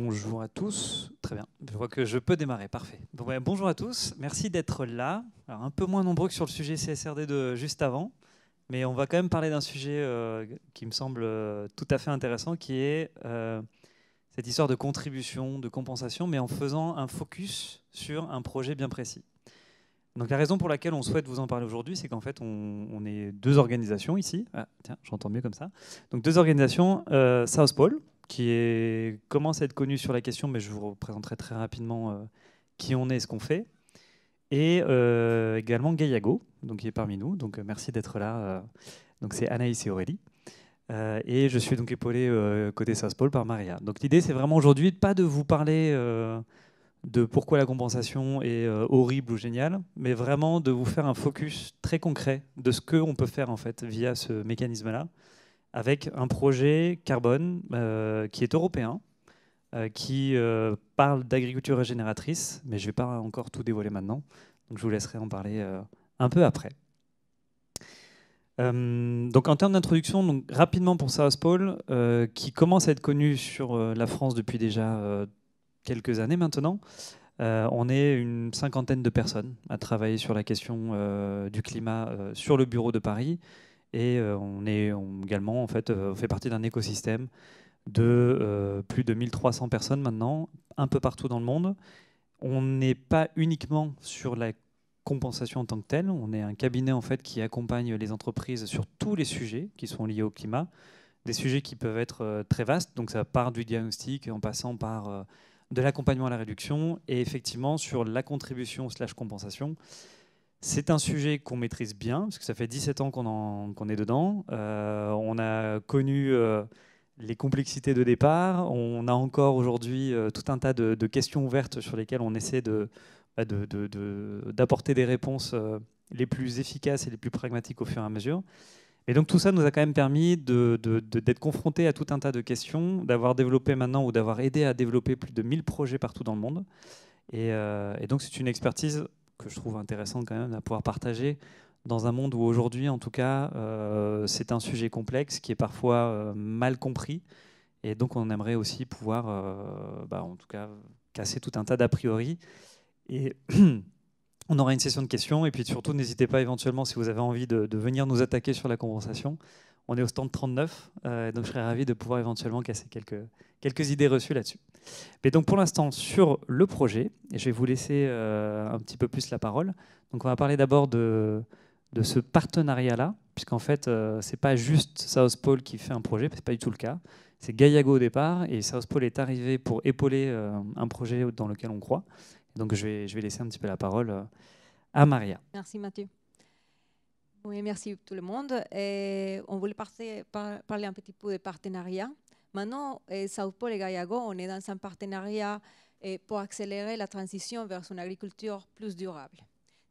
Bonjour à tous. Très bien. Je vois que je peux démarrer. Parfait. Ben, bonjour à tous. Merci d'être là. un peu moins nombreux que sur le sujet CSRD de juste avant, mais on va quand même parler d'un sujet euh, qui me semble euh, tout à fait intéressant, qui est euh, cette histoire de contribution, de compensation, mais en faisant un focus sur un projet bien précis. Donc la raison pour laquelle on souhaite vous en parler aujourd'hui, c'est qu'en fait, on, est deux organisations ici. Ah, tiens, j'entends mieux comme ça. Donc deux organisations, South Pole, qui est, commence à être connu sur la question, mais je vous représenterai très rapidement euh, qui on est, ce qu'on fait. Et euh, également Gayago, donc qui est parmi nous. Donc euh, merci d'être là. Donc c'est Anaïs et Aurélie. et je suis donc épaulé côté South par Maria. Donc l'idée c'est vraiment aujourd'hui pas de vous parler de pourquoi la compensation est horrible ou géniale, mais vraiment de vous faire un focus très concret de ce qu'on peut faire en fait via ce mécanisme-là avec un projet carbone euh, qui est européen, euh, qui euh, parle d'agriculture régénératrice, mais je ne vais pas encore tout dévoiler maintenant, donc je vous laisserai en parler un peu après. donc en termes d'introduction, rapidement pour ça, Paul, qui commence à être connu sur la France depuis déjà quelques années maintenant, on est une cinquantaine de personnes à travailler sur la question du climat sur le bureau de Paris, et euh, on est également en fait euh, fait partie d'un écosystème de euh, plus de 1300 personnes maintenant, un peu partout dans le monde. On n'est pas uniquement sur la compensation en tant que telle. On est un cabinet en fait qui accompagne les entreprises sur tous les sujets qui sont liés au climat, des sujets qui peuvent être très vastes. Donc ça part du diagnostic en passant par de l'accompagnement à la réduction et effectivement sur la contribution slash compensation. C'est un sujet qu'on maîtrise bien, parce que ça fait 17 ans qu'on est dedans. Euh, on a connu euh, les complexités de départ. On a encore aujourd'hui euh, tout un tas de, questions ouvertes sur lesquelles on essaie bah, d'apporter de, des réponses les plus efficaces et les plus pragmatiques au fur et à mesure. Et donc tout ça nous a quand même permis d'être confrontés à tout un tas de questions, d'avoir développé maintenant ou d'avoir aidé à développer plus de 1000 projets partout dans le monde. et, donc, c'est une expertise que je trouve intéressante quand même à pouvoir partager dans un monde où aujourd'hui, en tout cas, euh, c'est un sujet complexe qui est parfois euh, mal compris. Et donc, on aimerait aussi pouvoir, euh, bah, en tout cas, casser tout un tas d'a priori. Et on aura une session de questions. Et puis surtout, n'hésitez pas éventuellement, si vous avez envie de venir nous attaquer sur la conversation, on est au stand 39, euh, donc je serais ravi de pouvoir éventuellement casser quelques, idées reçues là-dessus. Mais donc pour l'instant, sur le projet, je vais vous laisser euh, un petit peu plus la parole. Donc on va parler d'abord de, ce partenariat-là, puisqu'en fait, euh, ce n'est pas juste South Pole qui fait un projet, c'est pas du tout le cas. C'est Gaillago au départ, et South Pole est arrivé pour épauler un projet dans lequel on croit. donc je vais laisser un petit peu la parole à Maria. Merci Mathieu. Oui, merci tout le monde. Eh, on voulait parler, parler un petit peu de partenariat. Maintenant, eh, Sao Paulo et Gaillago, on est dans un partenariat eh, pour accélérer la transition vers une agriculture plus durable.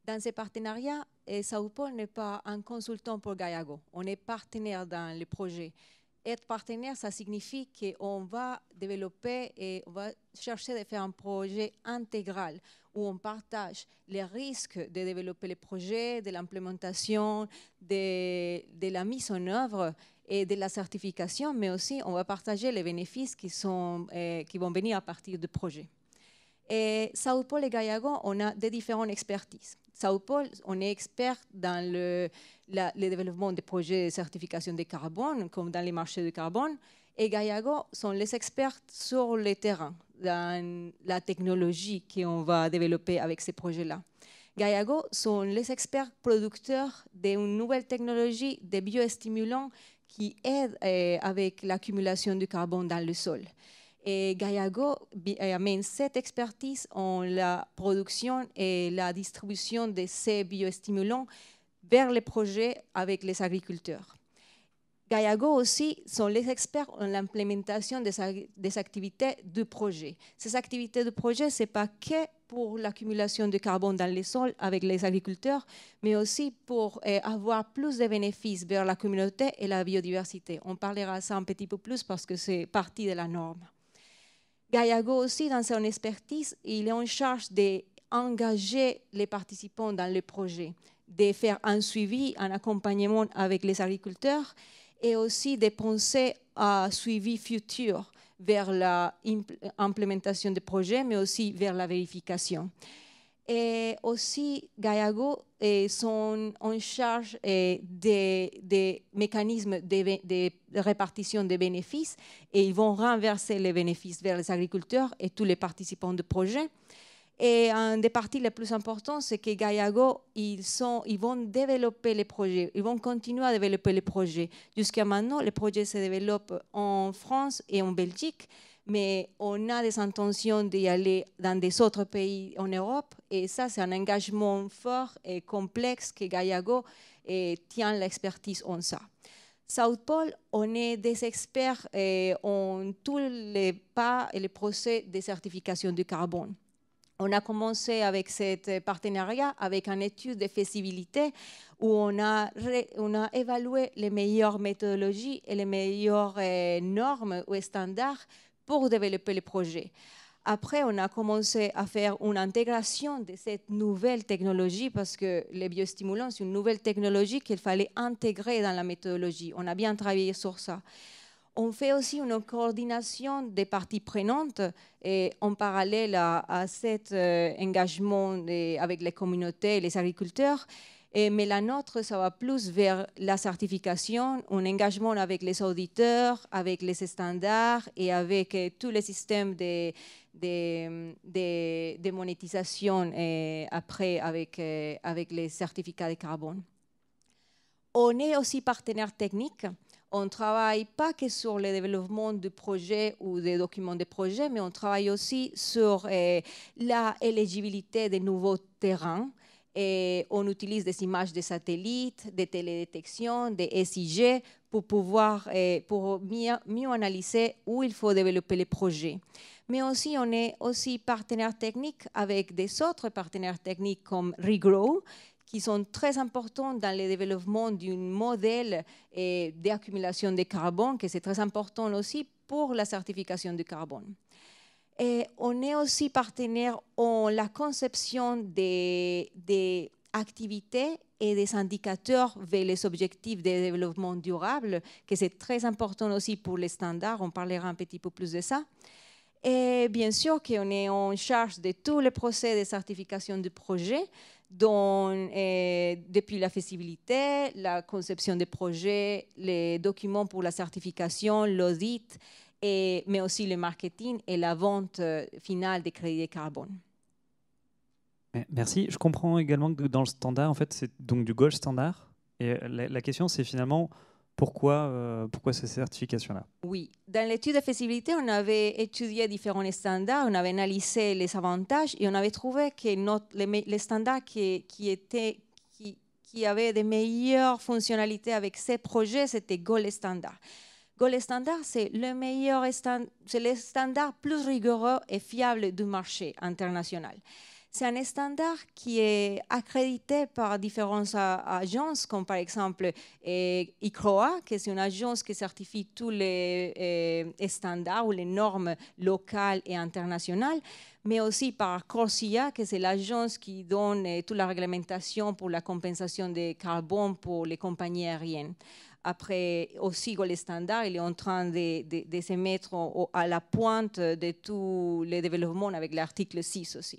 Dans ce partenariat, Sao Paulo n'est pas un consultant pour Gaillago, on est partenaire dans le projet. Être partenaire, ça signifie qu'on va développer et on va chercher de faire un projet intégral où on partage les risques de développer les projets, de l'implémentation, de, la mise en œuvre et de la certification, mais aussi on va partager les bénéfices qui, euh, vont venir à partir du projet. Et Sao Paulo et Gallagher, on a des différentes expertises. Sao Paulo, on est expert dans le développement des projets de certification de carbone, comme dans les marchés de carbone et GAIAGO sont les experts sur le terrain, dans la technologie qu'on va développer avec ces projets-là. GAIAGO sont les experts producteurs d'une nouvelle technologie de biostimulants qui aide euh, avec l'accumulation du carbone dans le sol. Et GAIAGO euh, amène cette expertise en la production et la distribution de ces biostimulants vers les projets avec les agriculteurs. Gaillago aussi sont les experts en l'implémentation des, activités de projet. Ces activités de projet, ce n'est pas que pour l'accumulation de carbone dans les sols avec les agriculteurs, mais aussi pour eh, avoir plus de bénéfices vers la communauté et la biodiversité. On parlera ça un petit peu plus parce que c'est partie de la norme. Gaillago aussi, dans son expertise, il est en charge d'engager les participants dans le projet, de faire un suivi, un accompagnement avec les agriculteurs et aussi des pensées à suivi futur vers l'implémentation des projets, mais aussi vers la vérification. Et aussi, Gaiago est sont en charge des, mécanismes de, de, répartition des bénéfices et ils vont renverser les bénéfices vers les agriculteurs et tous les participants de projet. Et un des parties les plus importantes, c'est que Gaillago, ils, sont, ils vont développer les projets, ils vont continuer à développer les projets. Jusqu'à maintenant, les projets se développent en France et en Belgique, mais on a des intentions d'y aller dans des autres pays en Europe. Et ça, c'est un engagement fort et complexe que Gaillago et eh, tient l'expertise en ça. South Pole, on est des experts eh, en tous les pas et les procès de certification du carbone on a commencé avec ce euh, partenariat avec une étude de faisabilité où on a, on a évalué les meilleures méthodologies et les meilleures euh, normes ou standards pour développer le projet. Après, on a commencé à faire une intégration de cette nouvelle technologie parce que les biostimulants, c'est une nouvelle technologie qu'il fallait intégrer dans la méthodologie. On a bien travaillé sur ça on fait aussi une coordination des parties prenantes et en parallèle à, cet euh, engagement avec les communautés et les agriculteurs. mais la nôtre, ça va plus vers la certification, un engagement avec les auditeurs, avec les standards et avec euh, tous les systèmes de, de, de, monétisation et après avec, euh, avec les certificats de carbone. On est aussi partenaire technique on travaille pas que sur le développement de projets ou des documents de projets, mais on travaille aussi sur l'éligibilité euh, la éligibilité des nouveaux terrains. Et on utilise des images de satellites, des télédétections, des SIG pour pouvoir euh, pour mieux, mieux, analyser où il faut développer les projets. Mais aussi, on est aussi partenaire technique avec des autres partenaires techniques comme Regrow, qui sont très importants dans le développement d'un modèle euh, d'accumulation de carbone, que c'est très important aussi pour la certification du carbone. on est aussi partenaire en la conception des, activités et des indicateurs vers les objectifs de développement durable, que c'est très important aussi pour les standards, on parlera un petit peu plus de ça. Et bien sûr qu'on est en charge de tous les procès de certification du projet, dont eh, depuis la faisabilité, la conception des projets, les documents pour la certification, l'audit, eh, mais aussi le marketing et la vente eh, finale des crédits carbone. Merci. Je comprends également que dans le standard, en fait, c'est donc du gauche standard. Et la question, c'est finalement, euh, pourquoi, ces certifications-là Oui, dans l'étude de faisabilité, on avait étudié différents standards, on avait analysé les avantages et on avait trouvé que les, standards qui, avaient des meilleures fonctionnalités avec ces projets, c'était Gold Standard. Gold Standard, c'est le meilleur c'est le standard plus rigoureux et fiable du marché international. C'est un standard qui est accrédité par différentes agences, comme par exemple eh, ICROA, qui est une agence qui certifie tous les eh, eh, standards ou les normes locales et internationales, mais aussi par Corsia, qui est l'agence qui donne toute la réglementation pour la compensation des carbone pour les compagnies aériennes. Après aussi, les standards, il est en train de, se mettre à la pointe de tous les développements avec l'article 6 aussi.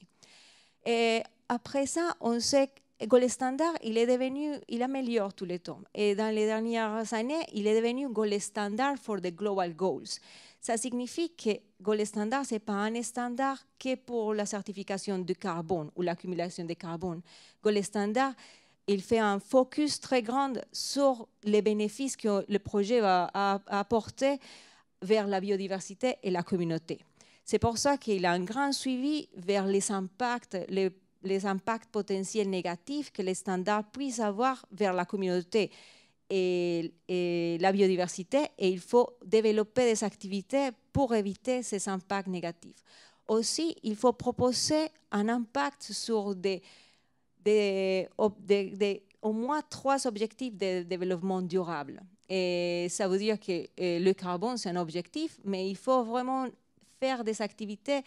Et eh, après ça, on sait que goal standard, il est devenu, il améliore tous les temps. Et dans les dernières années, il est devenu goal standard for the global goals. Ça signifie que goal standard, ce n'est pas un standard que pour la certification de carbone ou l'accumulation de carbone. Goal standard, il fait un focus très grand sur les bénéfices que le projet va apporter vers la biodiversité et la communauté. C'est pour ça qu'il a un grand suivi vers les impacts, les, impacts potentiels négatifs que les standards puissent avoir vers la communauté. Et, la biodiversité et il faut développer des activités pour éviter ces impacts négatifs. Aussi, il faut proposer un impact sur des, au moins trois objectifs de développement durable. Et ça veut dire que euh, le carbone, c'est un objectif, mais il faut vraiment faire des activités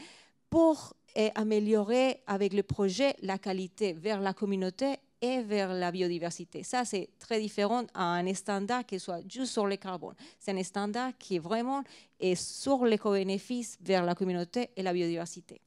pour eh, améliorer avec le projet la qualité vers la communauté et vers la biodiversité. Ça, c'est très différent à un standard qui soit juste sur le carbone. C'est un standard qui est vraiment sur sur co bénéfice vers la communauté et la biodiversité.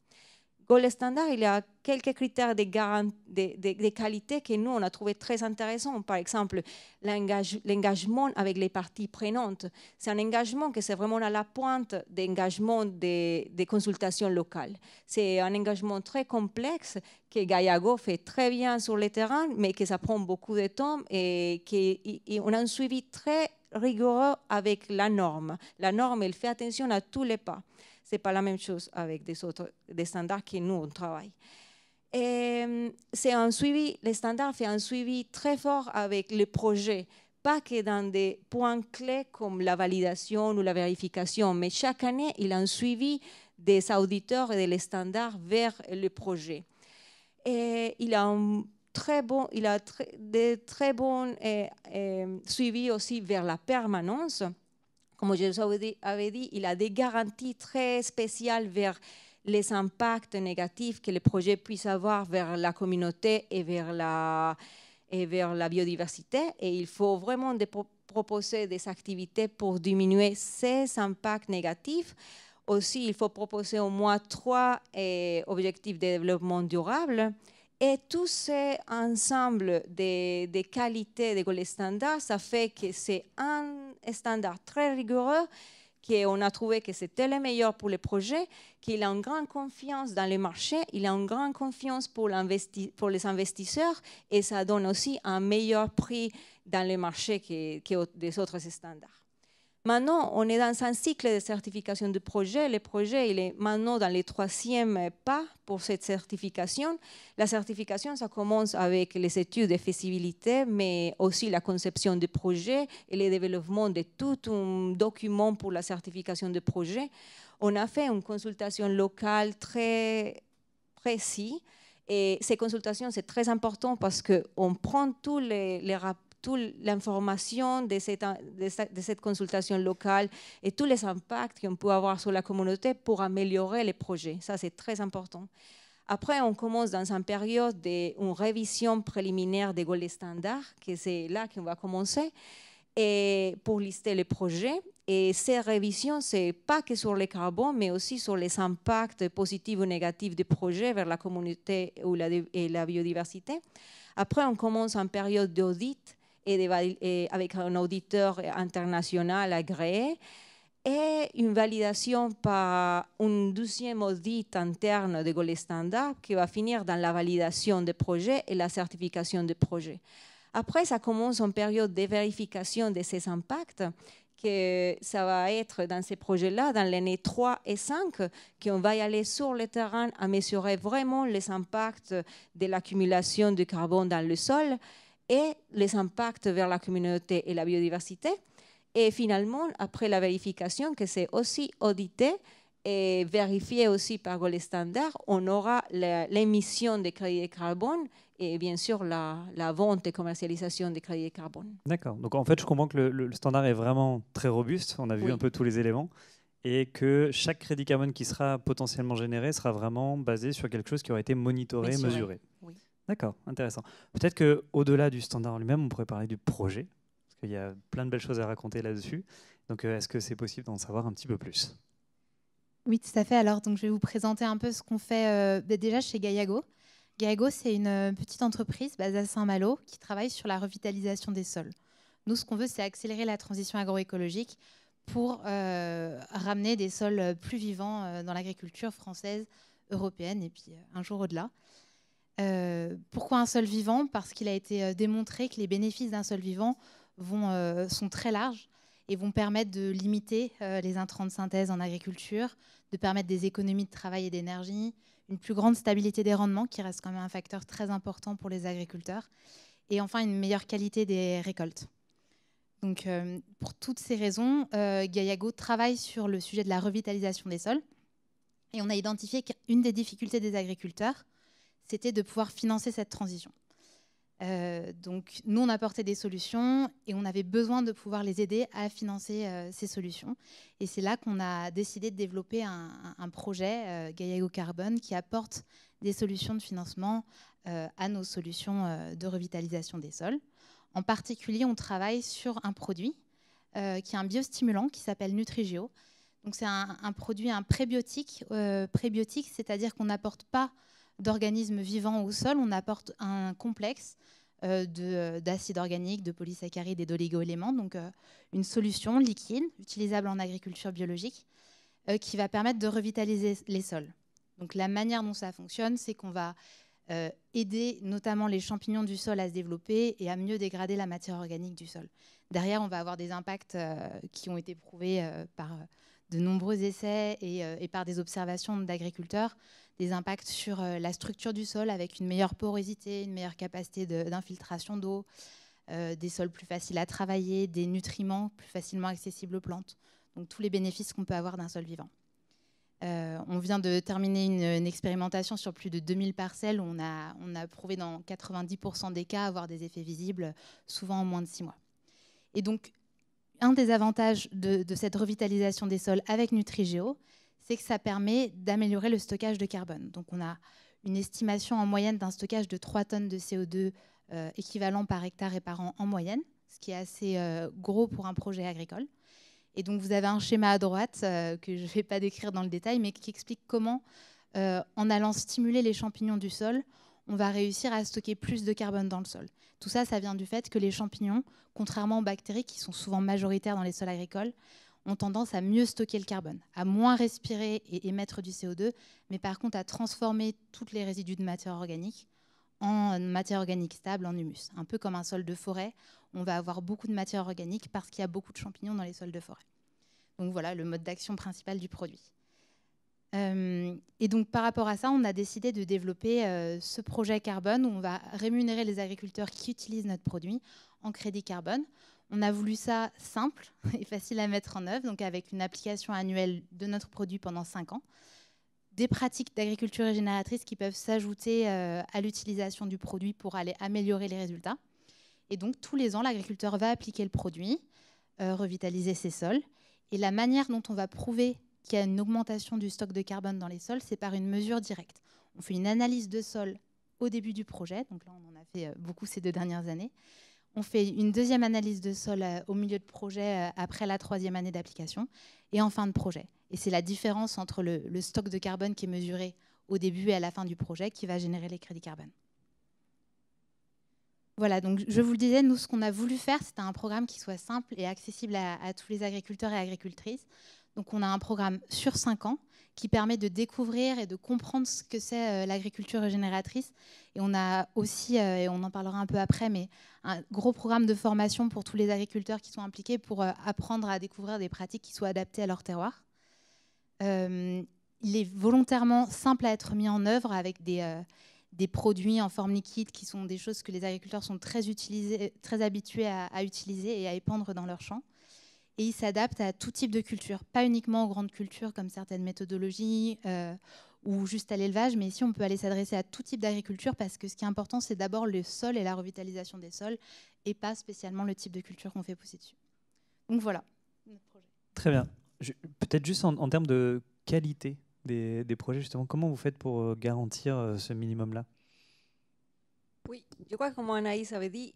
Gold Standard, il y a quelques critères de, qualité que nous, on a trouvé très intéressants. Par exemple, l'engagement avec les parties prenantes. C'est un engagement qui c'est vraiment à la pointe d'engagement des, des consultations locales. C'est un engagement très complexe que Gaillago fait très bien sur le terrain, mais que ça prend beaucoup de temps et qu'on a un suivi très rigoureux avec la norme. La norme, elle fait attention à tous les pas. Ce n'est pas la même chose avec des autres des standards que nous, on travaille. Euh, c'est suivi, les standards font un suivi très fort avec le projet, pas que dans des points clés comme la validation ou la vérification, mais chaque année, il a un suivi des auditeurs et des standards vers le projet. Et il a un très bon, il a des très bons euh, euh, aussi vers la permanence comme je vous avais dit, il a des garanties très spéciales vers les impacts négatifs que le projet puisse avoir vers la communauté et vers la, et vers la biodiversité. Et il faut vraiment proposer des activités pour diminuer ces impacts négatifs. Aussi, il faut proposer au moins trois eh, objectifs de développement durable et tout cet ensemble de, qualités de les standards, ça fait que c'est un standard très rigoureux qu'on a trouvé que c'était le meilleur pour le projet, qu'il a une grande confiance dans les marchés, il a une grande confiance pour, les investisseurs et ça donne aussi un meilleur prix dans les marchés que, que des autres standards. Maintenant, on est dans un cycle de certification de projet. Le projet, il est maintenant dans les troisième pas pour cette certification. La certification, ça commence avec les études de faisabilité, mais aussi la conception de projet et le développement de tout un document pour la certification de projet. On a fait une consultation locale très précise et ces consultations, c'est très important parce qu'on prend tous les, rapports, toute l'information de cette, de, cette, consultation locale et tous les impacts qu'on peut avoir sur la communauté pour améliorer les projets. Ça, c'est très important. Après, on commence dans une période d'une révision préliminaire des goals standards, que c'est là qu'on va commencer, et pour lister les projets. Et ces révisions, c'est pas que sur le carbone, mais aussi sur les impacts positifs ou négatifs des projets vers la communauté ou la, et la biodiversité. Après, on commence en période d'audit et, eh, eh, avec un auditeur international agréé et une validation par un deuxième audit interne de Gold Standard qui va finir dans la validation des projets et la certification des projets. Après, ça commence en période de vérification de ces impacts, que ça va être dans ces projets-là, dans l'année 3 et 5, qu'on va y aller sur le terrain à mesurer vraiment les impacts de l'accumulation de carbone dans le sol et les impacts vers la communauté et la biodiversité. Et finalement, après la vérification, que c'est aussi audité et vérifié aussi par les standards, on aura l'émission des crédits de carbone et bien sûr la, vente et commercialisation des crédits de carbone. D'accord. Donc en fait, je comprends que le, standard est vraiment très robuste. On a vu un peu tous les éléments. Et que chaque crédit carbone qui sera potentiellement généré sera vraiment basé sur quelque chose qui aura été monitoré, mesuré. mesuré. Oui. D'accord, intéressant. Peut-être que au-delà du standard lui-même, on pourrait parler du projet, parce qu'il y a plein de belles choses à raconter là-dessus. Donc, euh, est-ce que c'est possible d'en savoir un petit peu plus Oui, tout à fait. Alors, donc, je vais vous présenter un peu ce qu'on fait euh, bah, déjà chez Gaillago. Gaillago, c'est une euh, petite entreprise basée à Saint-Malo qui travaille sur la revitalisation des sols. Nous, ce qu'on veut, c'est accélérer la transition agroécologique pour ramener des sols plus vivants dans l'agriculture française, européenne et puis un jour au-delà. Euh, pourquoi un sol vivant Parce qu'il a été euh, démontré que les bénéfices d'un sol vivant euh, sont très larges et vont permettre de limiter les intrants de synthèse en agriculture, de permettre des économies de travail et d'énergie, une plus grande stabilité des rendements, qui reste quand même un facteur très important pour les agriculteurs, et enfin une meilleure qualité des récoltes. Donc, pour toutes ces raisons, Gaillago travaille sur le sujet de la revitalisation des sols. Et on a identifié qu'une des difficultés des agriculteurs, c'était de pouvoir financer cette transition. Euh, donc nous, on apportait des solutions et on avait besoin de pouvoir les aider à financer euh, ces solutions. Et c'est là qu'on a décidé de développer un, projet, euh, carbon, Carbone, qui apporte des solutions de financement euh, à nos solutions de revitalisation des sols. En particulier, on travaille sur un produit qui est un biostimulant qui s'appelle Nutrigio. Donc c'est un, un, produit, un prébiotique. prébiotique, c'est-à-dire qu'on n'apporte pas d'organismes vivants au sol, on apporte un complexe euh, euh, d'acides organiques, de polysaccharides et d'oligoéléments, donc euh, une solution liquide utilisable en agriculture biologique qui va permettre de revitaliser les sols. Donc la manière dont ça fonctionne, c'est qu'on va aider notamment les champignons du sol à se développer et à mieux dégrader la matière organique du sol. Derrière, on va avoir des impacts qui ont été prouvés par de nombreux essais euh, et, par des observations d'agriculteurs, des impacts sur euh, la structure du sol avec une meilleure porosité, une meilleure capacité d'infiltration d'eau, euh, des sols plus faciles à travailler, des nutriments plus facilement accessibles aux plantes. Donc tous les bénéfices qu'on peut avoir d'un sol vivant. on vient de terminer une, expérimentation sur plus de 2000 parcelles. on a, on a prouvé dans 90% des cas avoir des effets visibles, souvent en moins de six mois. Et donc un des avantages de, cette revitalisation des sols avec Nutrigéo, c'est que ça permet d'améliorer le stockage de carbone. Donc on a une estimation en moyenne d'un stockage de 3 tonnes de CO2 euh, équivalent par hectare et par an en moyenne, ce qui est assez euh, gros pour un projet agricole. Et donc vous avez un schéma à droite euh, que je ne vais pas décrire dans le détail, mais qui explique comment, en allant stimuler les champignons du sol, on va réussir à stocker plus de carbone dans le sol. Tout ça, ça vient du fait que les champignons, contrairement aux bactéries qui sont souvent majoritaires dans les sols agricoles, ont tendance à mieux stocker le carbone, à moins respirer et émettre du CO2, mais par contre à transformer toutes les résidus de matière organique en matière organique stable, en humus. Un peu comme un sol de forêt, on va avoir beaucoup de matière organique parce qu'il y a beaucoup de champignons dans les sols de forêt. Donc voilà le mode d'action principal du produit. Euh, et donc par rapport à ça, on a décidé de développer euh, ce projet carbone où on va rémunérer les agriculteurs qui utilisent notre produit en crédit carbone. On a voulu ça simple et facile à mettre en œuvre, donc avec une application annuelle de notre produit pendant 5 ans, des pratiques d'agriculture régénératrice qui peuvent s'ajouter euh, à l'utilisation du produit pour aller améliorer les résultats. Et donc tous les ans, l'agriculteur va appliquer le produit, revitaliser ses sols. Et la manière dont on va prouver qu'il y a une augmentation du stock de carbone dans les sols, c'est par une mesure directe. On fait une analyse de sol au début du projet, donc là on en a fait euh, beaucoup ces deux dernières années. On fait une deuxième analyse de sol euh, au milieu de projet euh, après la troisième année d'application et en fin de projet. Et c'est la différence entre le, stock de carbone qui est mesuré au début et à la fin du projet qui va générer les crédits carbone. Voilà, donc je vous le disais, nous ce qu'on a voulu faire, c'était un programme qui soit simple et accessible à tous les agriculteurs et agricultrices. Donc on a un programme sur 5 ans qui permet de découvrir et de comprendre ce que c'est euh, l'agriculture régénératrice. Et on a aussi, euh, et on en parlera un peu après, mais un gros programme de formation pour tous les agriculteurs qui sont impliqués pour euh, apprendre à découvrir des pratiques qui soient adaptées à leur terroir. il est volontairement simple à être mis en œuvre avec des, produits en forme liquide qui sont des choses que les agriculteurs sont très, utilisés, très habitués à, à utiliser et à épandre dans leurs champs et il s'adapte à tout type de culture, pas uniquement aux grandes cultures comme certaines méthodologies euh, ou juste à l'élevage, mais ici on peut aller s'adresser à tout type d'agriculture parce que ce qui est important c'est d'abord le sol et la revitalisation des sols et pas spécialement le type de culture qu'on fait pousser dessus. Donc voilà. Notre projet. Très bien. Peut-être juste en, termes de qualité des, projets, justement, comment vous faites pour euh, garantir euh, ce minimum-là Oui, je crois que comme Anaïs avait dit,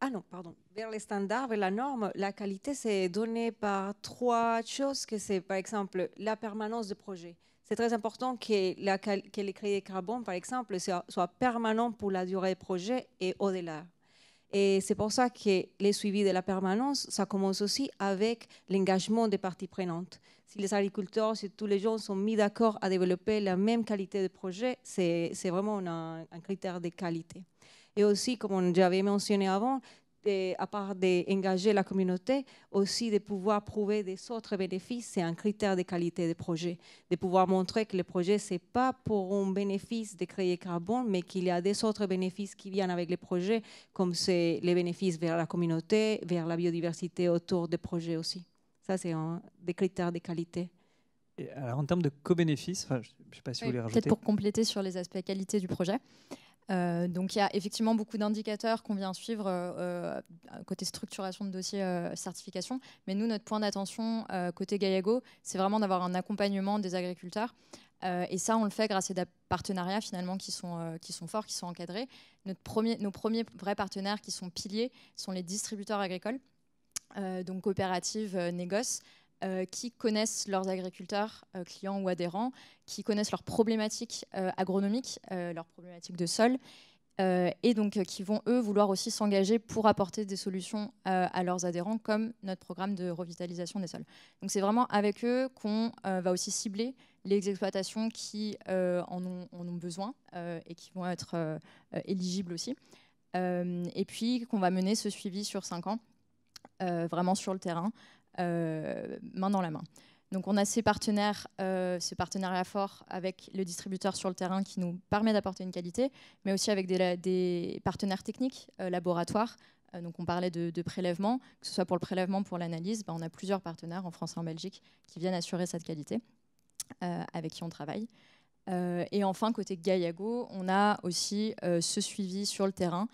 ah non, pardon, vers les standards vers la norme, la qualité, c'est donné par trois choses, que c'est par exemple la permanence du projet. C'est très important que, la, les crédits carbone, par exemple, soient soit permanents pour la durée du projet et au-delà. Et c'est pour ça que les suivis de la permanence, ça commence aussi avec l'engagement des parties prenantes. Si les agriculteurs, si tous les gens sont mis d'accord à développer la même qualité de projet, c'est vraiment un critère de qualité. Et aussi, comme j'avais mentionné avant, à part d'engager la communauté, aussi de pouvoir prouver des autres bénéfices, c'est un critère de qualité des projets. De pouvoir montrer que le projet, ce n'est pas pour un bénéfice de créer carbone, mais qu'il y a des autres bénéfices qui viennent avec les projets, comme c'est les bénéfices vers la communauté, vers la biodiversité autour des projets aussi. Ça, c'est un des critères de qualité. alors, en termes de co-bénéfices, je ne sais pas si vous voulez rajouter. Peut-être pour compléter sur les aspects qualité du projet. Euh, donc il y a effectivement beaucoup d'indicateurs qu'on vient suivre euh, euh, côté structuration de dossiers certification, mais nous notre point d'attention côté Gallego, c'est vraiment d'avoir un accompagnement des agriculteurs. et ça, on le fait grâce à des partenariats finalement qui sont, qui sont forts, qui sont encadrés. nos premiers vrais partenaires qui sont piliers sont les distributeurs agricoles, donc coopératives, négoces. Euh, qui connaissent leurs agriculteurs, euh, clients ou adhérents, qui connaissent leurs problématiques euh, agronomiques, leurs problématiques de sol, et donc qui vont, eux, vouloir aussi s'engager pour apporter des solutions à leurs adhérents, comme notre programme de revitalisation des sols. Donc c'est vraiment avec eux qu'on va aussi cibler les exploitations qui en ont, en, ont, besoin et qui vont être éligibles aussi. et puis qu'on va mener ce suivi sur 5 ans, vraiment sur le terrain. Euh, main dans la main. Donc on a ces partenaires, euh, partenariat fort fort avec le distributeur sur le terrain qui nous permet d'apporter une qualité, mais aussi avec des, des partenaires techniques, euh, laboratoires. Euh, donc on parlait de, prélèvement, que ce soit pour le prélèvement, pour l'analyse, ben, on a plusieurs partenaires en France et en Belgique qui viennent assurer cette qualité, avec qui on travaille. et enfin, côté GAIAGO, on a aussi ce suivi sur le terrain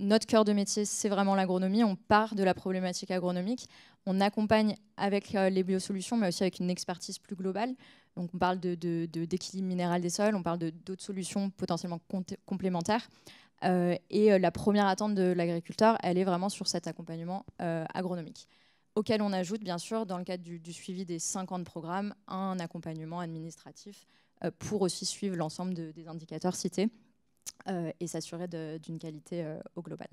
notre cœur de métier, c'est vraiment l'agronomie. On part de la problématique agronomique. On accompagne avec euh, les biosolutions, mais aussi avec une expertise plus globale. Donc, on parle d'équilibre de, minéral des sols, on parle d'autres solutions potentiellement complémentaires. Euh, et euh, la première attente de l'agriculteur, elle est vraiment sur cet accompagnement agronomique, auquel on ajoute, bien sûr, dans le cadre du, suivi des 50 programmes, un accompagnement administratif pour aussi suivre l'ensemble des indicateurs cités. Euh, et s'assurer d'une qualité euh, au global.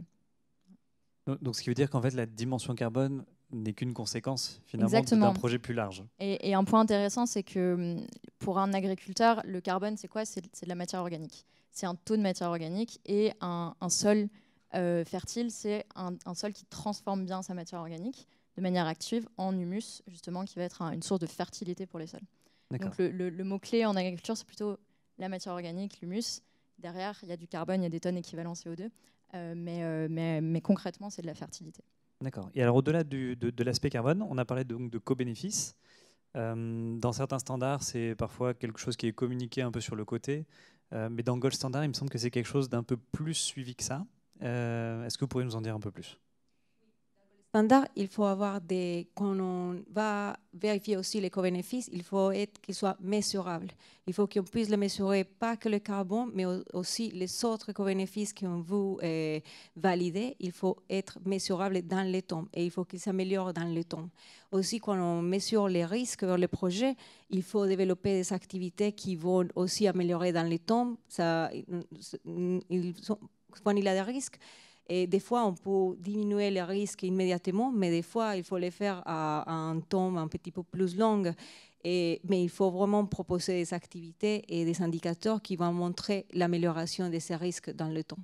Donc, ce qui veut dire qu'en fait, la dimension carbone n'est qu'une conséquence finalement d'un projet plus large. Et, un point intéressant, c'est que hum, pour un agriculteur, le carbone, c'est quoi C'est de la matière organique. C'est un taux de matière organique et un, sol euh, fertile, c'est un, sol qui transforme bien sa matière organique de manière active en humus, justement, qui va être une source de fertilité pour les sols. Donc le mot-clé en agriculture, c'est plutôt la matière organique, l'humus, Derrière, il y a du carbone, il y a des tonnes équivalent CO2, euh, euh, mais, concrètement, c'est de la fertilité. D'accord. Et alors, au-delà de, l'aspect carbone, on a parlé donc de co-bénéfices. Euh, dans certains standards, c'est parfois quelque chose qui est communiqué un peu sur le côté. mais dans Gold Standard, il me semble que c'est quelque chose d'un peu plus suivi que ça. Est-ce que vous pourriez nous en dire un peu plus pendant, il faut avoir des. Quand on va vérifier aussi les co-bénéfices, il faut être qu'ils soient mesurables. Il faut qu'on puisse les mesurer, pas que le carbone, mais aussi les autres co-bénéfices qu'on veut valider. Il faut être mesurable dans les temps et il faut qu'ils s'améliorent dans le temps. Aussi, quand on mesure les risques vers le projet, il faut développer des activités qui vont aussi améliorer dans les temps. Ça, quand il y a des risques, et des fois, on peut diminuer les risques immédiatement, mais des fois, il faut les faire à, un temps un petit peu plus long. Et, mais il faut vraiment proposer des activités et des indicateurs qui vont montrer l'amélioration de ces risques dans le temps.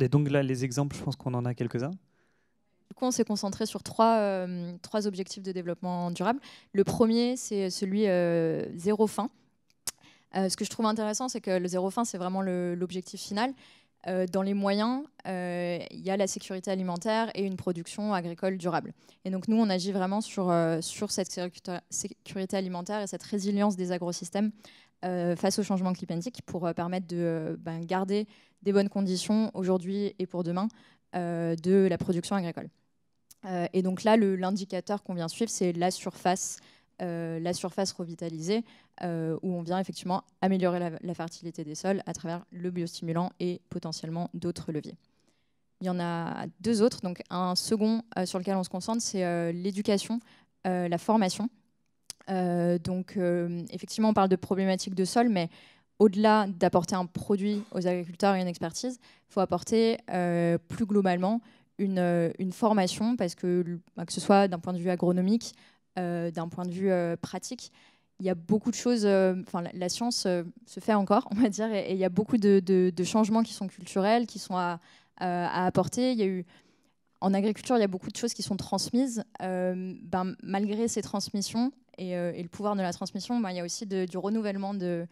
Et donc là, les exemples, je pense qu'on en a quelques-uns. Du coup, on s'est concentré sur trois, euh, trois, objectifs de développement durable. Le premier, c'est celui euh, zéro fin. Euh, ce que je trouve intéressant, c'est que le zéro fin, c'est vraiment l'objectif final. Euh, dans les moyens, euh, il y a la sécurité alimentaire et une production agricole durable. Et donc nous, on agit vraiment sur, euh, cette sécurité alimentaire et cette résilience des agrosystèmes face au changement climatique pour permettre de ben, garder des bonnes conditions aujourd'hui et pour demain de la production agricole. et donc là, l'indicateur qu'on vient suivre, c'est la surface euh, la surface revitalisée, euh, où on vient effectivement améliorer la, fertilité des sols à travers le biostimulant et potentiellement d'autres leviers. Il y en a deux autres. Donc un second euh, sur lequel on se concentre, c'est l'éducation, la formation. donc effectivement, on parle de problématiques de sol, mais au-delà d'apporter un produit aux agriculteurs et une expertise, il faut apporter plus globalement une, une, formation, parce que, que ce soit d'un point de vue agronomique, euh, d'un point de vue euh, pratique, il y a beaucoup de choses, euh, enfin, la, science se fait encore, on va dire, et, il y a beaucoup de, changements qui sont culturels, qui sont à, apporter. Il y a eu en agriculture, il y a beaucoup de choses qui sont transmises. ben, malgré ces transmissions et, le pouvoir de la transmission, ben, il y a aussi du renouvellement de,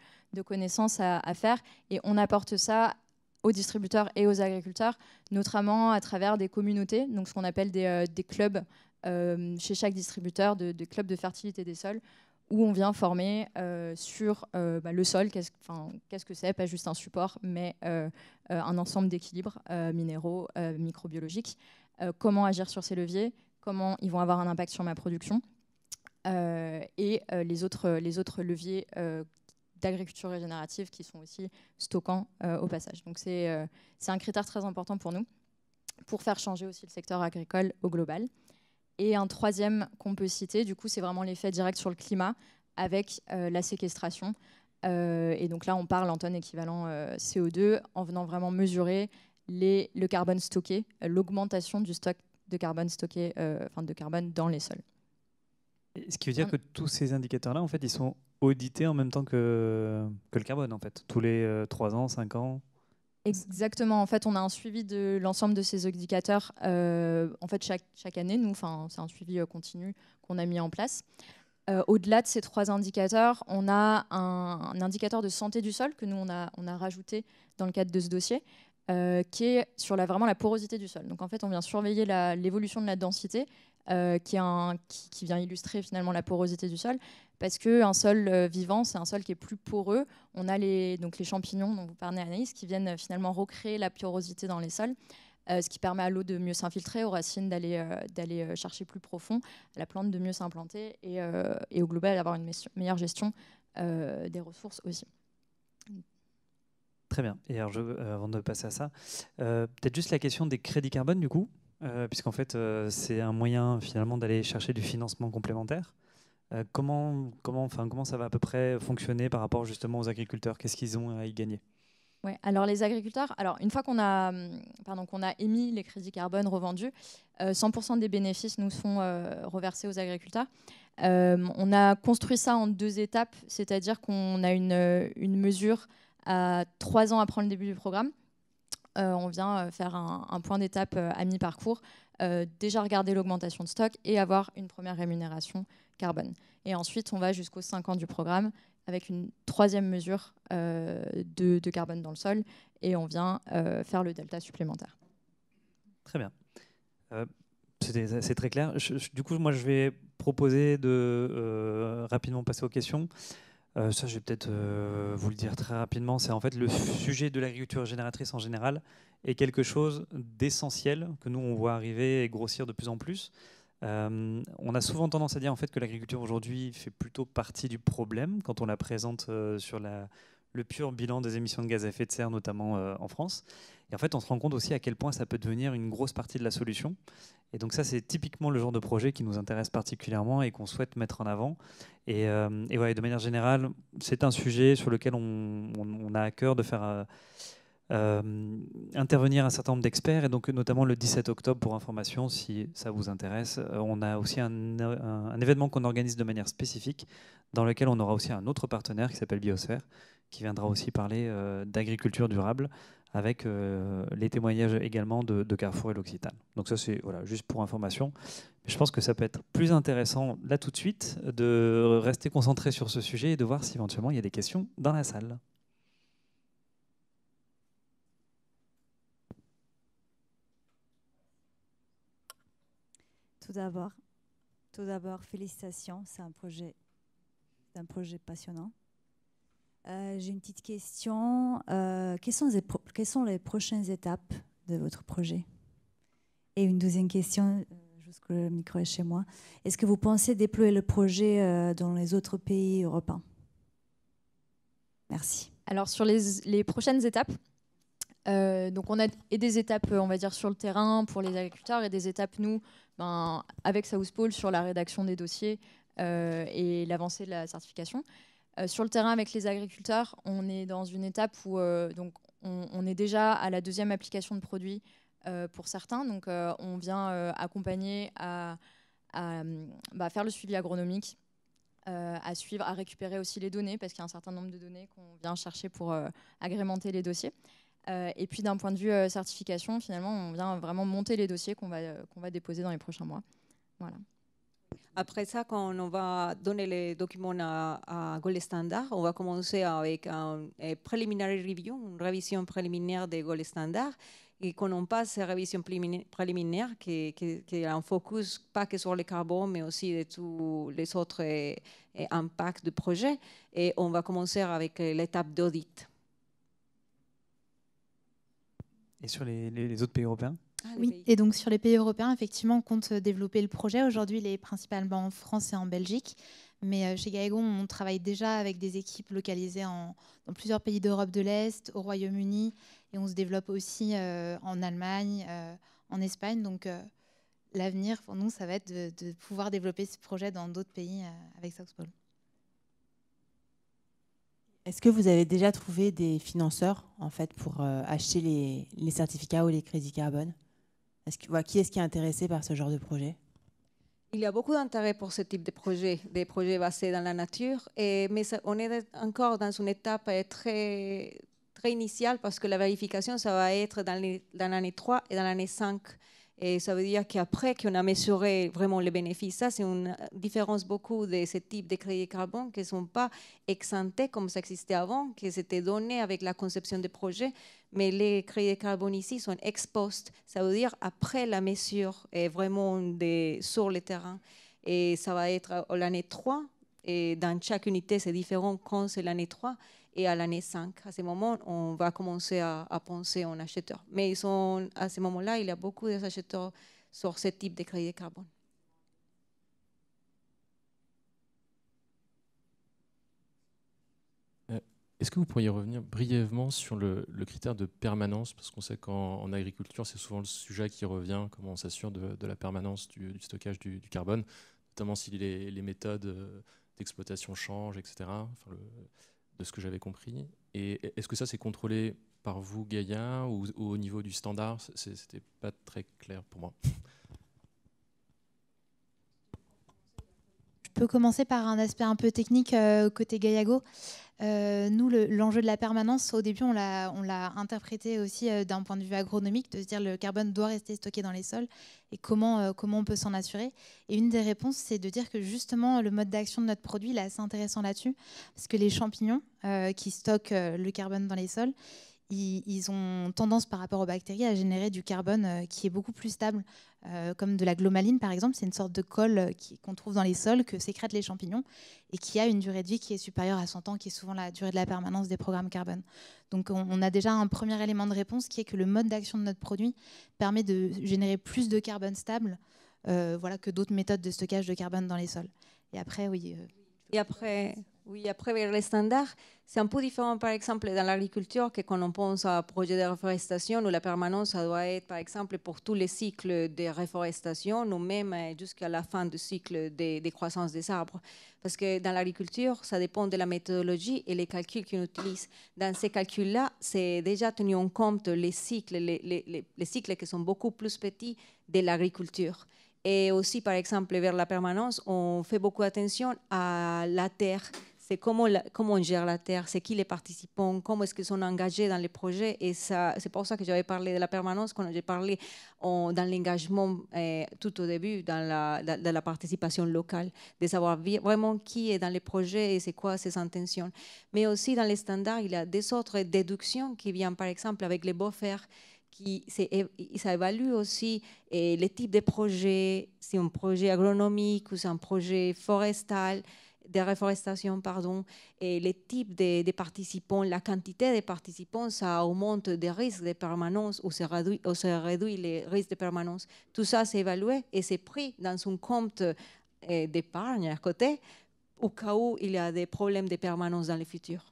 connaissances à, faire. Et on apporte ça aux distributeurs et aux agriculteurs, notamment à travers des communautés, donc ce qu'on appelle des clubs euh, chez chaque distributeur de, clubs de fertilité des sols où on vient former euh, sur euh, bah, le sol, qu'est-ce que c'est, pas juste un support, mais un ensemble d'équilibres minéraux, microbiologiques, comment agir sur ces leviers, comment ils vont avoir un impact sur ma production. et les, autres, leviers d'agriculture régénérative qui sont aussi stockants au passage. Donc c'est un critère très important pour nous, pour faire changer aussi le secteur agricole au global. Et un troisième qu'on peut citer, du coup, c'est vraiment l'effet direct sur le climat avec euh, la séquestration. Euh, et donc là, on parle en tonnes équivalent euh, CO2 en venant vraiment mesurer les, le carbone stocké, l'augmentation du stock de carbone stocké, enfin de carbone dans les sols. Ce qui veut dire ah. que tous ces indicateurs-là, en fait, ils sont audités en même temps que, le carbone, en fait, tous les 3 ans, 5 ans. Exactement. En fait, on a un suivi de l'ensemble de ces indicateurs. Euh, en fait, chaque, chaque année, nous, c'est un suivi euh, continu qu'on a mis en place. Euh, au-delà de ces trois indicateurs, on a un, un, indicateur de santé du sol que nous on a, on a rajouté dans le cadre de ce dossier, qui est sur la, vraiment la porosité du sol. Donc en fait, on vient surveiller l'évolution de la densité euh, qui, qui, vient illustrer finalement la porosité du sol, parce qu'un sol euh, vivant, c'est un sol qui est plus poreux. On a les, donc les champignons dont vous parlez, Anaïs, qui viennent euh, finalement recréer la porosité dans les sols, ce qui permet à l'eau de mieux s'infiltrer, aux racines d'aller chercher plus profond, à la plante de mieux s'implanter et, au global d'avoir une meilleure gestion des ressources aussi. Très bien. Et alors, je, avant de passer à ça, peut-être juste la question des crédits carbone, du coup. Euh, puisqu'en fait, euh, c'est un moyen finalement d'aller chercher du financement complémentaire. Euh, comment, comment ça va à peu près fonctionner par rapport justement aux agriculteurs Qu'est-ce qu'ils ont à y gagner Ouais, alors les agriculteurs, alors une fois qu'on a, hum, pardon, qu'on a émis les crédits carbone revendus, 100% des bénéfices nous sont reversés aux agriculteurs. on a construit ça en deux étapes, c'est-à-dire qu'on a une, une mesure à trois ans après le début du programme euh, on vient euh, faire un, point d'étape euh, à mi-parcours, déjà regarder l'augmentation de stock et avoir une première rémunération carbone. Et ensuite, on va jusqu'aux 5 ans du programme avec une troisième mesure de, carbone dans le sol et on vient faire le delta supplémentaire. Très bien. C'est très clair. du coup, moi, je vais proposer de rapidement passer aux questions. Euh, ça, je vais peut-être euh, vous le dire très rapidement. C'est en fait le sujet de l'agriculture génératrice en général est quelque chose d'essentiel que nous on voit arriver et grossir de plus en plus. Euh, on a souvent tendance à dire en fait que l'agriculture aujourd'hui fait plutôt partie du problème quand on la présente sur la le pur bilan des émissions de gaz à effet de serre, notamment euh, en France. Et en fait, on se rend compte aussi à quel point ça peut devenir une grosse partie de la solution. Et donc ça, c'est typiquement le genre de projet qui nous intéresse particulièrement et qu'on souhaite mettre en avant. Et, euh, de manière générale, c'est un sujet sur lequel on, a à cœur de faire euh, intervenir un certain nombre d'experts. Et donc notamment le 17 octobre, pour information, si ça vous intéresse, on a aussi un, un événement qu'on organise de manière spécifique, dans lequel on aura aussi un autre partenaire qui s'appelle Biosphère, qui viendra aussi parler euh, d'agriculture durable avec euh, les témoignages également de, Carrefour et l'Occitane. Donc ça c'est voilà, juste pour information. je pense que ça peut être plus intéressant là tout de suite de rester concentré sur ce sujet et de voir si éventuellement il y a des questions dans la salle. Tout d'abord, tout d'abord félicitations, c'est un projet, un projet passionnant. Euh, j'ai une petite question. Euh, quelles, sont les prochaines étapes de votre projet Et une deuxième question, euh, jusqu'au le micro est chez moi. Est-ce que vous pensez déployer le projet dans les autres pays européens Merci. Alors sur les, prochaines étapes, donc on a et des étapes, on va dire, sur le terrain pour les agriculteurs et des étapes, nous, ben, avec South Pole, sur la rédaction des dossiers et l'avancée de la certification. Euh, sur le terrain avec les agriculteurs, on est dans une étape où euh, donc on, est déjà à la deuxième application de produits euh, pour certains. Donc on vient accompagner à, bah, faire le suivi agronomique, à suivre, à récupérer aussi les données parce qu'il y a un certain nombre de données qu'on vient chercher pour agrémenter les dossiers. et puis d'un point de vue certification, finalement, on vient vraiment monter les dossiers qu'on va, qu'on va déposer dans les prochains mois. Voilà. Après ça, quand on va donner les documents à, à Gold Standard, on va commencer avec un, préliminaire preliminary review, une révision préliminaire des Gold Standard. Et quand on passe à révisions révision préliminaire, qui, qui, est un focus pas que sur le carbone, mais aussi de tous les autres impacts du projet, et on va commencer avec l'étape d'audit. Et sur les autres pays européens ah, oui, et donc sur les pays européens, effectivement, on compte euh, développer le projet. Aujourd'hui, il est principalement en France et en Belgique. Mais euh, chez Gaegon, on travaille déjà avec des équipes localisées dans plusieurs pays d'Europe de l'Est, au Royaume-Uni, et on se développe aussi euh, en Allemagne, en Espagne. Donc l'avenir pour nous, ça va être de, pouvoir développer ce projet dans d'autres pays avec Saxpol. Est-ce que vous avez déjà trouvé des financeurs en fait, pour acheter les certificats ou les crédits carbone qui est-ce qui est intéressé par ce genre de projet Il y a beaucoup d'intérêt pour ce type de projet, des projets basés dans la nature, mais on est encore dans une étape euh, très, très initiale parce que la vérification, ça va être dans l'année 3 et dans l'année 5. Et ça veut dire qu'après qu'on a mesuré vraiment les bénéfices, ça c'est une différence beaucoup de ce type de crédits carbone qui ne sont pas exemptés comme ça existait avant, qui étaient donnés avec la conception des projets, mais les crédits carbone ici sont ex ça veut dire après la mesure et vraiment des, sur le terrain. Et ça va être l'année 3, et dans chaque unité c'est différent quand c'est l'année 3. Et à l'année 5, à ce moment, on va commencer à, penser en acheteur. Mais ils à ce moment-là, il y a beaucoup d'acheteurs sur ce type de crédit carbone. Euh, est-ce que vous pourriez revenir brièvement sur le, critère de permanence Parce qu'on sait qu'en agriculture, c'est souvent le sujet qui revient, comment on s'assure de, la permanence du, stockage du, carbone, notamment si les, méthodes euh, d'exploitation changent, etc de ce que j'avais compris. Et est-ce que ça, c'est contrôlé par vous, Gaïa, ou, au niveau du standard C'était pas très clair pour moi. Je peux commencer par un aspect un peu technique euh, côté Gaïago euh, nous, l'enjeu de la permanence, au début, on l'a interprété aussi euh, d'un point de vue agronomique, de se dire le carbone doit rester stocké dans les sols et euh, comment, on peut s'en assurer. Et une des réponses, c'est de dire que justement, le mode d'action de notre produit est assez intéressant là-dessus, parce que les champignons qui stockent le carbone dans les sols, ils, ont tendance par rapport aux bactéries à générer du carbone euh, qui est beaucoup plus stable, euh, comme de la glomaline par exemple. C'est une sorte de colle euh, qu'on trouve dans les sols que sécrètent les champignons et qui a une durée de vie qui est supérieure à 100 ans, qui est souvent la durée de la permanence des programmes carbone. Donc on, a déjà un premier élément de réponse qui est que le mode d'action de notre produit permet de générer plus de carbone stable voilà, que d'autres méthodes de stockage de carbone dans les sols. Et après, oui. et après, oui, après les standards, c'est un peu différent, par exemple, dans l'agriculture, que quand on pense à un projet de reforestation, où la permanence, ça doit être, par exemple, pour tous les cycles de reforestation, ou même eh, jusqu'à la fin du cycle des de croissances des arbres. Parce que dans l'agriculture, ça dépend de la méthodologie et les calculs qu'on utilise. Dans ces calculs-là, c'est déjà tenu en compte les cycles, les, les cycles qui sont beaucoup plus petits de l'agriculture. Et aussi, par exemple, vers la permanence, on fait beaucoup attention à la terre c'est comment, on gère la terre, c'est qui les participants, comment est-ce qu'ils sont engagés dans les projets. Et ça, c'est pour ça que j'avais parlé de la permanence quand j'ai parlé dans l'engagement eh, tout au début, dans la, la, participation locale, de savoir vraiment qui est dans les projets et c'est quoi ses intentions. Mais aussi dans les standards, il y a des autres déductions qui viennent par exemple avec les beaux-faire qui ça évalue aussi eh, les types de projets, si un projet agronomique ou c'est un projet forestal, de réforestation, pardon, et les types de, participants, la quantité de participants, ça augmente des risques de permanence ou se réduit, les risques de permanence. Tout ça, s'évalue évalué et c'est pris dans un compte euh, d'épargne à côté au cas où il y a des problèmes de permanence dans le futur.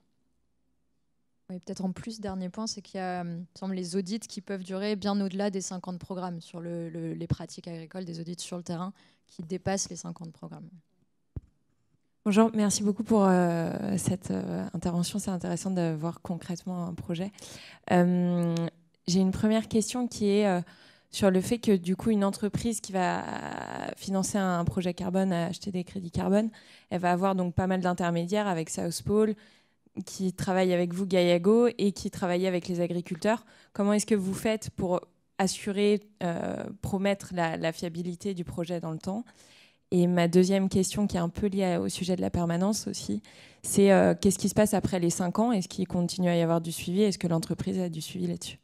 Oui, peut-être en plus, dernier point, c'est qu'il y a hum, semble, les audits qui peuvent durer bien au-delà des 50 programmes sur les pratiques agricoles, des audits sur le terrain qui dépassent les 50 programmes. Bonjour, merci beaucoup pour euh, cette euh, intervention. C'est intéressant de voir concrètement un projet. Euh, j'ai une première question qui est sur le fait que du coup une entreprise qui va financer un projet carbone, acheter des crédits carbone, elle va avoir donc pas mal d'intermédiaires avec South Pole, qui travaille avec vous GaiaGo, et qui travaille avec les agriculteurs. Comment est-ce que vous faites pour assurer, promettre la fiabilité du projet dans le temps et ma deuxième question, qui est un peu liée au sujet de la permanence aussi, c'est euh, qu'est-ce qui se passe après les cinq ans Est-ce qu'il continue à y avoir du suivi Est-ce que l'entreprise a du suivi là-dessus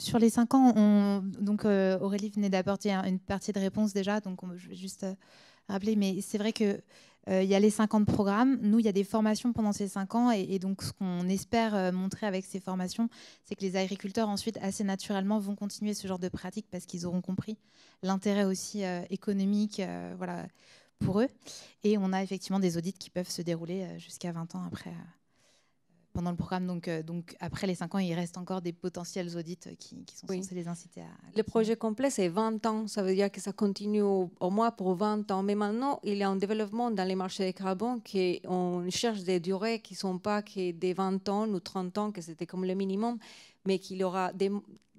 Sur les cinq ans, donc, euh, Aurélie venait d'apporter une partie de réponse déjà, donc je vais juste euh, rappeler, mais c'est vrai que euh, il y a les 50 programmes. Nous, il y a des formations pendant ces 5 ans. Et, donc, ce qu'on espère euh, montrer avec ces formations, c'est que les agriculteurs, ensuite, assez naturellement, vont continuer ce genre de pratique parce qu'ils auront compris l'intérêt aussi euh, économique voilà, pour eux. Et on a effectivement des audits qui peuvent se dérouler jusqu'à 20 ans après pendant le programme. Donc, euh, donc après les 5 ans, il reste encore des potentiels audits euh, qui, sont censés les inciter à... Le projet complet, c'est 20 ans. Ça veut dire que ça continue au, moins pour 20 ans. Mais maintenant, il est en développement dans les marchés du carbone qu'on cherche des durées qui ne sont pas que des 20 ans ou 30 ans, que c'était comme le minimum, mais qu'il aura des,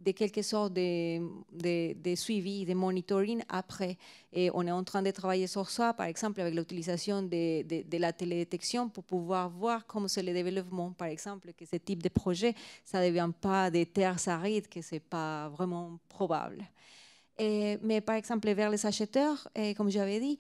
de quelque sorte de, de, de, suivi, de monitoring après. Et on est en train de travailler sur ça, par exemple, avec l'utilisation de, de, la télédétection pour pouvoir voir comment c'est le développement, par exemple, que ce type de projet, ça ne devient pas des terres arides, que ce n'est pas vraiment probable. mais par exemple, vers les acheteurs, et comme j'avais dit,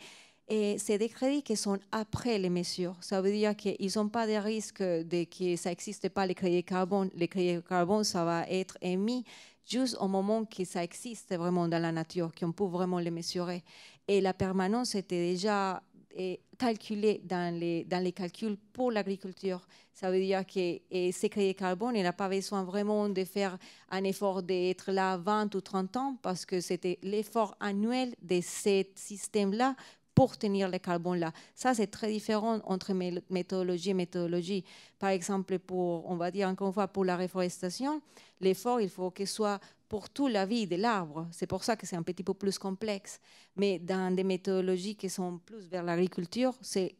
et eh, c'est des crédits qui sont après les mesures. Ça veut dire qu'ils n'ont pas de risque de que ça n'existe pas les crédits carbone. Les crédits carbone, ça va être émis juste au moment que ça existe vraiment dans la nature, qu'on peut vraiment les mesurer. Et la permanence était déjà eh, calculée dans les, dans les calculs pour l'agriculture. Ça veut dire que et eh, ces crédits carbone, il n'a pas besoin vraiment de faire un effort d'être là 20 ou 30 ans parce que c'était l'effort annuel de ce système-là pour tenir le carbone là. Ça, c'est très différent entre méthodologie et méthodologie. Par exemple, pour, on va dire encore une fois, pour la réforestation, l'effort, il faut qu'il soit pour toute la vie de l'arbre. C'est pour ça que c'est un petit peu plus complexe. Mais dans des méthodologies qui sont plus vers l'agriculture, c'est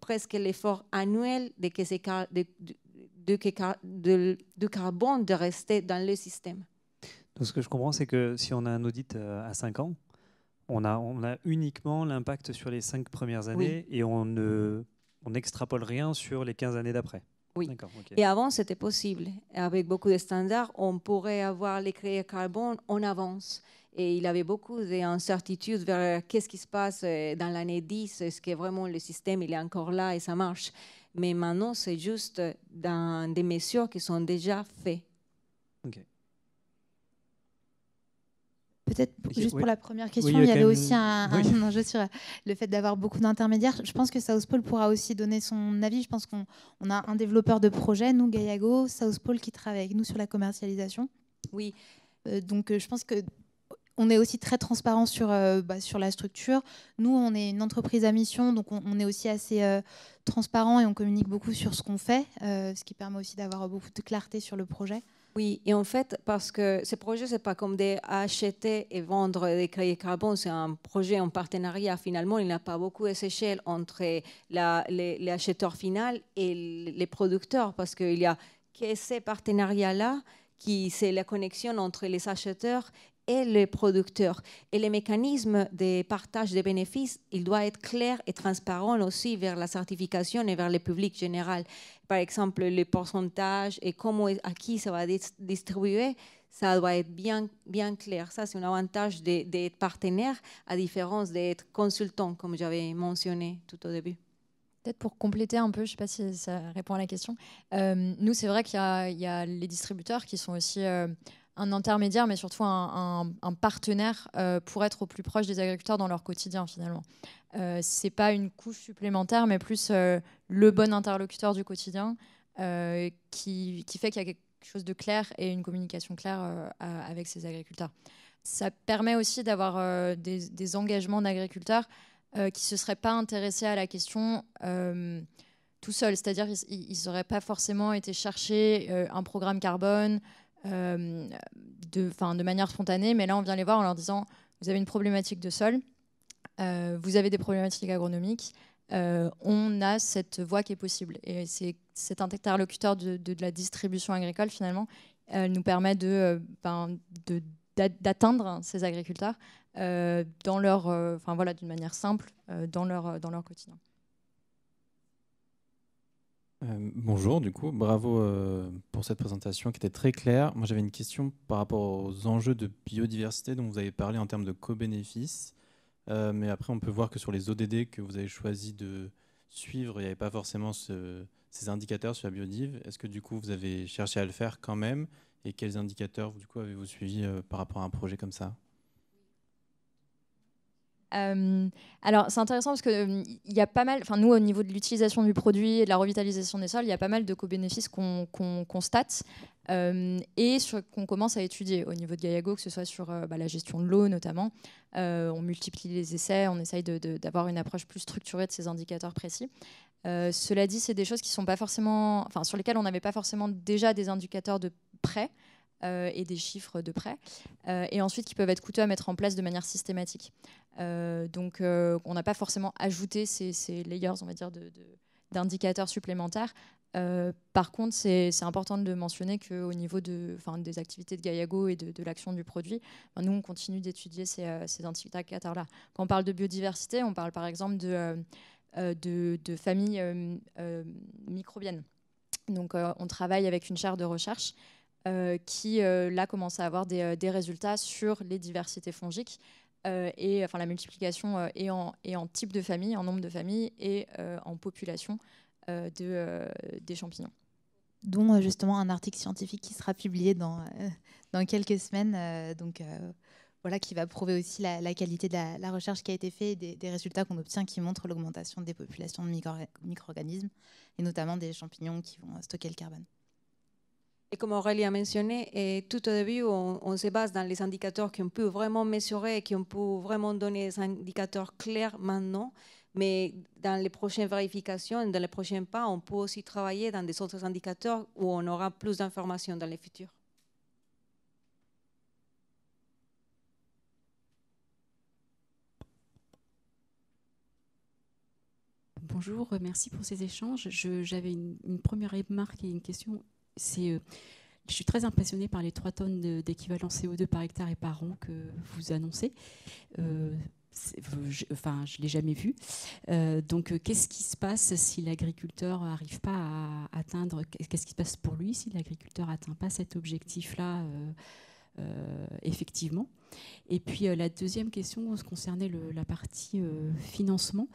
presque l'effort annuel de, de, de, de carbone de rester dans le système. Donc, ce que je comprends, c'est que si on a un audit euh, à 5 ans, on a, on a uniquement l'impact sur les cinq premières années et on ne on n'extrapole rien sur les 15 années d'après. Oui. Et avant, c'était possible. Avec beaucoup de standards, on pourrait avoir les créés carbone en avance. Et il avait beaucoup d'incertitudes vers qu'est-ce qui se passe euh, dans l'année 10, est-ce que vraiment le système il est encore là et ça marche. Mais maintenant, c'est juste dans des mesures qui sont déjà faites. OK. Peut-être juste pour la première question, il y avait aussi un, enjeu sur le fait d'avoir beaucoup d'intermédiaires. Je pense que South Pole pourra aussi donner son avis. Je pense qu'on a un développeur de projet, nous, Gaillago, South Pole qui travaille avec nous sur la commercialisation. Oui, euh, donc euh, je pense que on est aussi très transparent sur, euh, bah, sur la structure. Nous, on est une entreprise à mission, donc on, est aussi assez transparent et on communique beaucoup sur ce qu'on fait, ce qui permet aussi d'avoir beaucoup de clarté sur le projet. Oui, et en fait, parce que ce projet, ce n'est pas comme des acheter et vendre des crédits carbone, c'est un projet en partenariat. Finalement, il n'y a pas beaucoup d'échelle entre la, les, acheteurs et les producteurs, parce qu'il y a que ces partenariats-là qui c'est la connexion entre les acheteurs et les producteurs. Et les mécanismes de partage des bénéfices, il doit être clair et transparent aussi vers la certification et vers le public général. Par exemple, le pourcentage et comment, à qui ça va être distribué, ça doit être bien, bien clair. Ça, c'est un avantage d'être partenaire, à différence d'être consultant, comme j'avais mentionné tout au début. Peut-être pour compléter un peu, je ne sais pas si ça répond à la question. Euh, nous, c'est vrai qu'il y, a les distributeurs qui sont aussi... Euh, un intermédiaire, mais surtout un, partenaire euh, pour être au plus proche des agriculteurs dans leur quotidien finalement. Euh, c'est pas une couche supplémentaire, mais plus euh, le bon interlocuteur du quotidien euh, qui, fait qu'il y a quelque chose de clair et une communication claire avec ces agriculteurs. Ça permet aussi d'avoir des, engagements d'agriculteurs qui ne se seraient pas intéressés à la question tout seuls, c'est-à-dire ils n'auraient pas forcément été chercher un programme carbone, euh, de, de manière spontanée, mais là on vient les voir en leur disant vous avez une problématique de sol, euh, vous avez des problématiques agronomiques, euh, on a cette voie qui est possible. Et c'est cet interlocuteur de, la distribution agricole finalement nous permet de, ben, d'atteindre ces agriculteurs dans leur, enfin voilà, d'une manière simple dans leur dans leur quotidien. Euh, bonjour, du coup, bravo euh, pour cette présentation qui était très claire. Moi, j'avais une question par rapport aux enjeux de biodiversité dont vous avez parlé en termes de co-bénéfices. Euh, mais après, on peut voir que sur les ODD que vous avez choisi de suivre, il n'y avait pas forcément ces indicateurs sur la biodive. Est-ce que du coup, vous avez cherché à le faire quand même Et quels indicateurs, du coup, avez-vous suivi par rapport à un projet comme ça alors c'est intéressant parce que il y a pas mal, enfin nous au niveau de l'utilisation du produit et de la revitalisation des sols, il y a pas mal de co-bénéfices qu'on constate et qu'on commence à étudier au niveau de GAIAGO, que ce soit sur euh, bah, la gestion de l'eau notamment. Euh, on multiplie les essais, on essaye d'avoir une approche plus structurée de ces indicateurs précis. Euh, cela dit, c'est des choses qui sont pas forcément, sur lesquelles on n'avait pas forcément déjà des indicateurs de près. Euh, et des chiffres de près, euh, et ensuite qui peuvent être coûteux à mettre en place de manière systématique. Euh, donc on n'a pas forcément ajouté ces, layers, on va dire, d'indicateurs supplémentaires. par contre, c'est important de mentionner qu'au niveau de, des activités de Gaiago et de, l'action du produit, ben, nous, on continue d'étudier ces, ces indicateurs-là. Quand on parle de biodiversité, on parle par exemple de, familles microbiennes. Donc on travaille avec une chaire de recherche euh, qui euh, là commence à avoir euh, des, résultats sur les diversités fongiques et enfin la multiplication et en, et, en, type de famille, en nombre de familles et en population de, des champignons dont justement un article scientifique qui sera publié dans, dans quelques semaines, donc, voilà, qui va prouver aussi la, qualité de la, recherche qui a été faite et des, des résultats qu'on obtient qui montrent l'augmentation des populations de micro-organismes, et notamment des champignons qui vont stocker le carbone. Et comme Aurélie a mentionné, tout au début, on, se base dans les indicateurs qu'on peut vraiment mesurer et qu'on peut vraiment donner des indicateurs clairs maintenant. Mais dans les prochaines vérifications, dans les prochains pas, on peut aussi travailler dans des autres indicateurs où on aura plus d'informations dans le futur. Bonjour, merci pour ces échanges. J'avais une, une première remarque et une question euh, je suis très impressionnée par les 3 tonnes d'équivalent CO2 par hectare et par an que vous annoncez. Euh, je, enfin, je ne l'ai jamais vu. Euh, donc, qu'est-ce qui se passe si l'agriculteur n'arrive pas à atteindre Qu'est-ce qui se passe pour lui si l'agriculteur n'atteint pas cet objectif-là Effectivement. Et puis euh, la deuxième question concernait la partie euh, financement.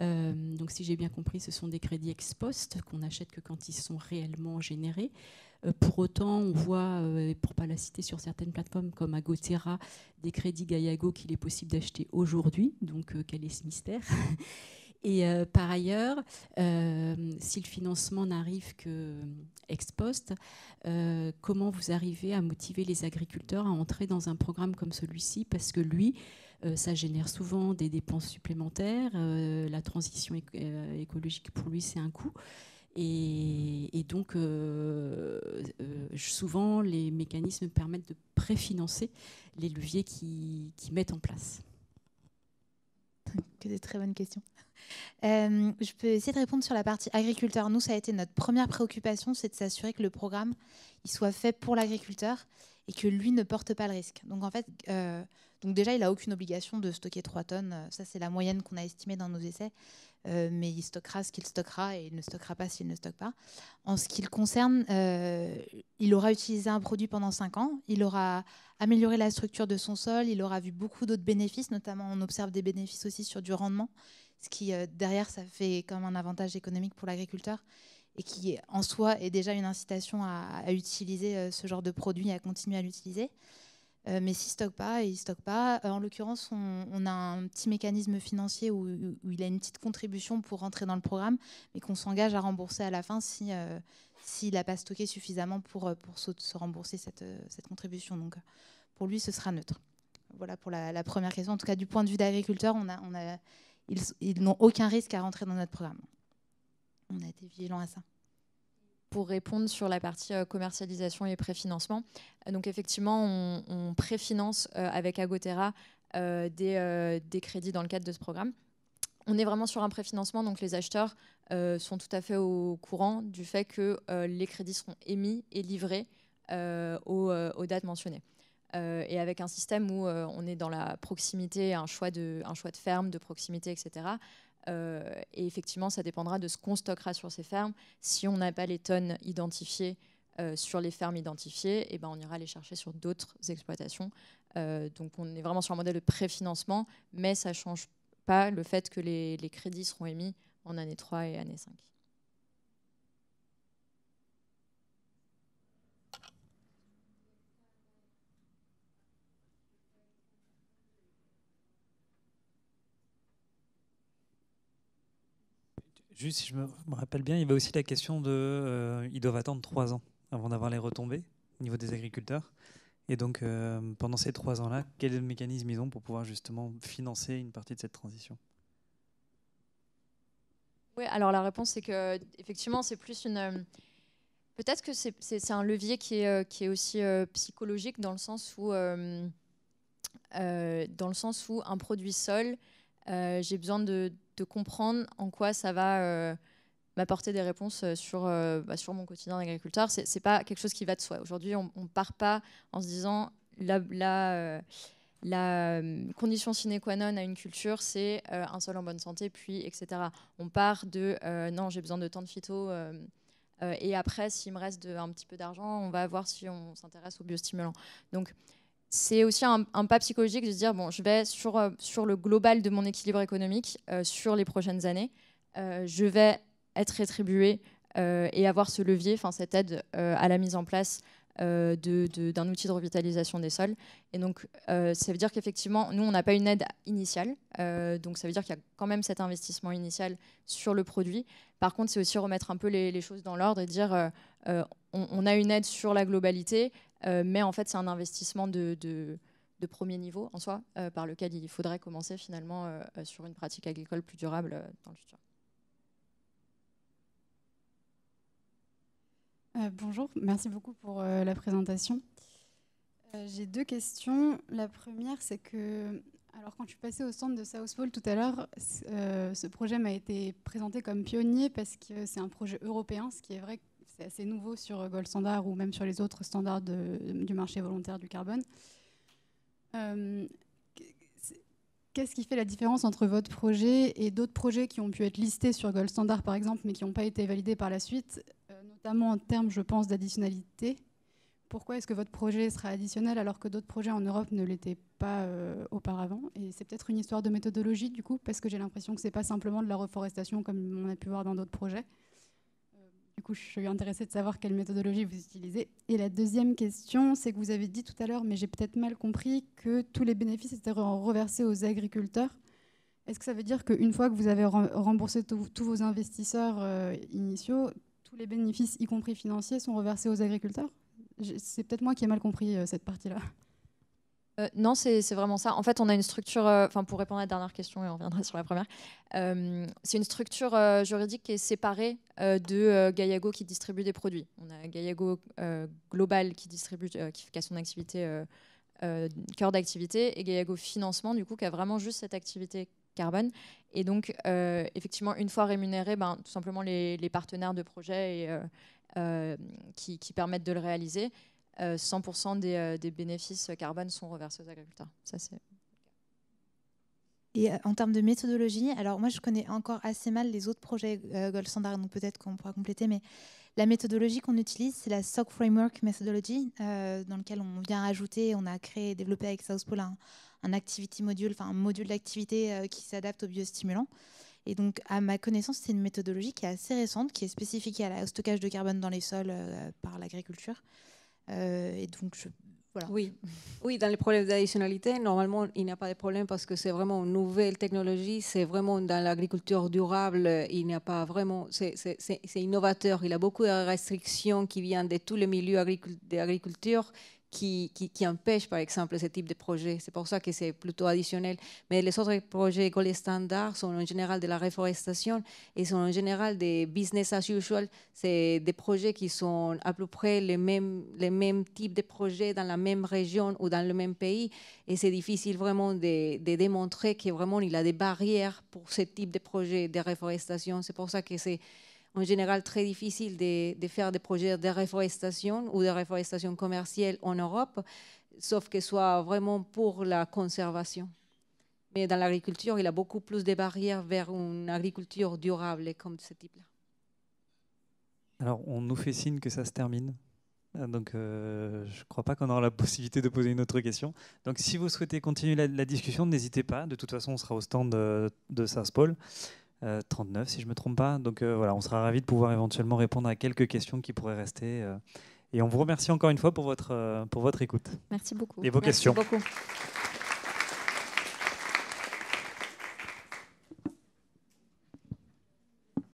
Euh, donc si j'ai bien compris, ce sont des crédits ex post qu'on n'achète que quand ils sont réellement générés. Pour autant, on voit, pour ne pas la citer sur certaines plateformes comme Agotera, des crédits Gaiago qu'il est possible d'acheter aujourd'hui. Donc, quel est ce mystère et euh, par ailleurs, euh, si le financement n'arrive que euh, ex post, comment vous arrivez à motiver les agriculteurs à entrer dans un programme comme celui-ci Parce que lui, ça génère souvent des dépenses supplémentaires. la transition écologique, pour lui, c'est un coût. Et, donc, souvent, les mécanismes permettent de préfinancer les leviers qui, qui mettent en place. Que des très bonnes questions. Euh, je peux essayer de répondre sur la partie agriculteur. Nous, ça a été notre première préoccupation, c'est de s'assurer que le programme il soit fait pour l'agriculteur et que lui ne porte pas le risque. Donc en fait, euh, donc déjà, il n'a aucune obligation de stocker 3 tonnes. Euh, ça, c'est la moyenne qu'on a estimée dans nos essais. mais il stockera ce qu'il stockera et il ne stockera pas s'il ne stocke pas. En ce qui le concerne, il aura utilisé un produit pendant 5 ans, il aura amélioré la structure de son sol, il aura vu beaucoup d'autres bénéfices, notamment on observe des bénéfices aussi sur du rendement ce qui euh, derrière ça fait comme un avantage économique pour l'agriculteur et qui en soi est déjà une incitation à, utiliser euh, ce genre de produit, et à continuer à l'utiliser. Euh, mais s'il ne stocke pas, il ne stocke pas. en l'occurrence, on, a un petit mécanisme financier où, il a une petite contribution pour rentrer dans le programme, mais qu'on s'engage à rembourser à la fin s'il si, s'il n'a pas stocké suffisamment pour, pour se, rembourser cette, cette, contribution. Donc pour lui, ce sera neutre. Voilà pour la, première question. En tout cas, du point de vue d'agriculteur, on on a ils, n'ont aucun risque à rentrer dans notre programme. On a été vigilants à ça pour répondre sur la partie euh, commercialisation et préfinancement. Euh, donc effectivement, on, préfinance euh, avec Agotera des, crédits dans le cadre de ce programme. On est vraiment sur un préfinancement, donc les acheteurs sont tout à fait au courant du fait que les crédits seront émis et livrés aux dates mentionnées. Euh, et avec un système où euh, on est dans la proximité, un choix de, un choix de ferme, de proximité, etc. Euh, et effectivement, ça dépendra de ce qu'on stockera sur ces fermes. Si on n'a pas les tonnes identifiées sur les fermes identifiées, et eh ben on ira les chercher sur d'autres exploitations. donc on est vraiment sur un modèle de préfinancement, mais ça ne change pas le fait que les, les crédits seront émis en année 3 et année 5. Juste, si je me rappelle bien, il y avait aussi la question de. Euh, ils doivent attendre trois ans avant d'avoir les retombées au niveau des agriculteurs. Et donc, euh, pendant ces trois ans-là, quels mécanismes ils ont pour pouvoir justement financer une partie de cette transition Oui, alors la réponse, c'est que effectivement, c'est plus une. Euh, peut-être que c'est un levier qui est, aussi psychologique dans le sens où, dans le sens où un produit sol... Euh, j'ai besoin de, comprendre en quoi ça va euh, m'apporter des réponses euh, sur, bah, sur mon quotidien d'agriculteur. Ce n'est pas quelque chose qui va de soi. Aujourd'hui, on ne part pas en se disant la, la, la condition sine qua non à une culture, c'est un sol en bonne santé, puis etc. On part de non, j'ai besoin de tant de phyto. et après, s'il me reste un petit peu d'argent, on va voir si on s'intéresse aux biostimulants. Donc, c'est aussi un, pas psychologique de dire bon, je vais sur, euh, sur le global de mon équilibre économique euh, sur les prochaines années, euh, je vais être rétribué et avoir ce levier, enfin cette aide à la mise en place d'un de, outil de revitalisation des sols. Et donc, ça veut dire qu'effectivement, nous, on n'a pas une aide initiale. donc, ça veut dire qu'il y a quand même cet investissement initial sur le produit. Par contre, c'est aussi remettre un peu les, choses dans l'ordre et dire on a une aide sur la globalité, euh, mais en fait, c'est un investissement de, premier niveau en soi, euh, par lequel il faudrait commencer finalement euh, sur une pratique agricole plus durable dans le futur. bonjour, merci beaucoup pour la présentation. J'ai deux questions. La première, c'est que, alors quand je suis passée au centre de South Pole tout à l'heure, ce projet m'a été présenté comme pionnier parce que c'est un projet européen, ce qui est vrai c'est assez nouveau sur euh, Gold Standard ou même sur les autres standards du marché volontaire du carbone. Euh, qu'est-ce qui fait la différence entre votre projet et d'autres projets qui ont pu être listés sur Gold Standard, par exemple, mais qui n'ont pas été validés par la suite, euh, notamment en termes, je pense, d'additionnalité Pourquoi est-ce que votre projet sera additionnel alors que d'autres projets en Europe ne l'étaient pas auparavant Et c'est peut-être une histoire de méthodologie, du coup, parce que j'ai l'impression que ce n'est pas simplement de la reforestation comme on a pu voir dans d'autres projets. Du coup, je suis intéressée de savoir quelle méthodologie vous utilisez. Et la deuxième question, c'est que vous avez dit tout à l'heure, mais j'ai peut-être mal compris, que tous les bénéfices étaient reversés aux agriculteurs. Est-ce que ça veut dire qu'une fois que vous avez remboursé tous vos investisseurs euh, initiaux, tous les bénéfices, y compris financiers, sont reversés aux agriculteurs C'est peut-être moi qui ai mal compris euh, cette partie-là. Euh, non, c'est vraiment ça. En fait, on a une structure, euh, pour répondre à la dernière question et on reviendra sur la première, euh, c'est une structure juridique qui est séparée de Gaillago qui distribue des produits. On a Gaillago Global qui distribue, qui, a son activité cœur d'activité et Gaillago Financement du coup qui a vraiment juste cette activité carbone. Et donc, effectivement, une fois rémunéré, ben, tout simplement les, partenaires de projet qui permettent de le réaliser. 100% euh, des, euh, des, bénéfices carbone sont reversés aux agriculteurs. Ça, c'est et euh, en termes de méthodologie, alors moi je connais encore assez mal les autres projets Gold Standard, donc peut-être qu'on pourra compléter, mais la méthodologie qu'on utilise, c'est la SOC Framework Methodology, dans lequel on vient ajouter, on a créé et développé avec South Pole un, activity module, enfin un module d'activité qui s'adapte aux biostimulants. Et donc, à ma connaissance, c'est une méthodologie qui est assez récente, qui est spécifique à au stockage de carbone dans les sols par l'agriculture. Euh, et donc, Oui. oui, dans les problèmes d'additionnalité, normalement, il n'y a pas de problème parce que c'est vraiment une nouvelle technologie, c'est vraiment dans l'agriculture durable, il n'y a pas vraiment, c'est innovateur, il y a beaucoup de restrictions qui viennent de tous les milieux d'agriculture qui, qui, empêchent, par exemple, ce type de projet. C'est pour ça que c'est plutôt additionnel. Mais les autres projets les standards sont en général de la réforestation et sont en général des business as usual. C'est des projets qui sont à peu près les mêmes, les mêmes types de projets dans la même région ou dans le même pays. Et c'est difficile vraiment de, démontrer qu'il vraiment il y a des barrières pour ce type de projet de réforestation. C'est pour ça que c'est en général très difficile de, faire des projets de réforestation ou de réforestation commerciale en Europe, sauf que ce soit vraiment pour la conservation. Mais dans l'agriculture, il y a beaucoup plus de barrières vers une agriculture durable comme ce type-là. Alors, on nous fait signe que ça se termine. Ah, donc, euh, je ne crois pas qu'on aura la possibilité de poser une autre question. Donc, si vous souhaitez continuer la, discussion, n'hésitez pas. De toute façon, on sera au stand euh, de, de paul 39 euh, si je ne me trompe pas. Donc euh, voilà, on sera ravis de pouvoir éventuellement répondre à quelques questions qui pourraient rester. Euh. et on vous remercie encore une fois pour votre, pour votre écoute. Merci beaucoup. Et vos Merci questions. Beaucoup.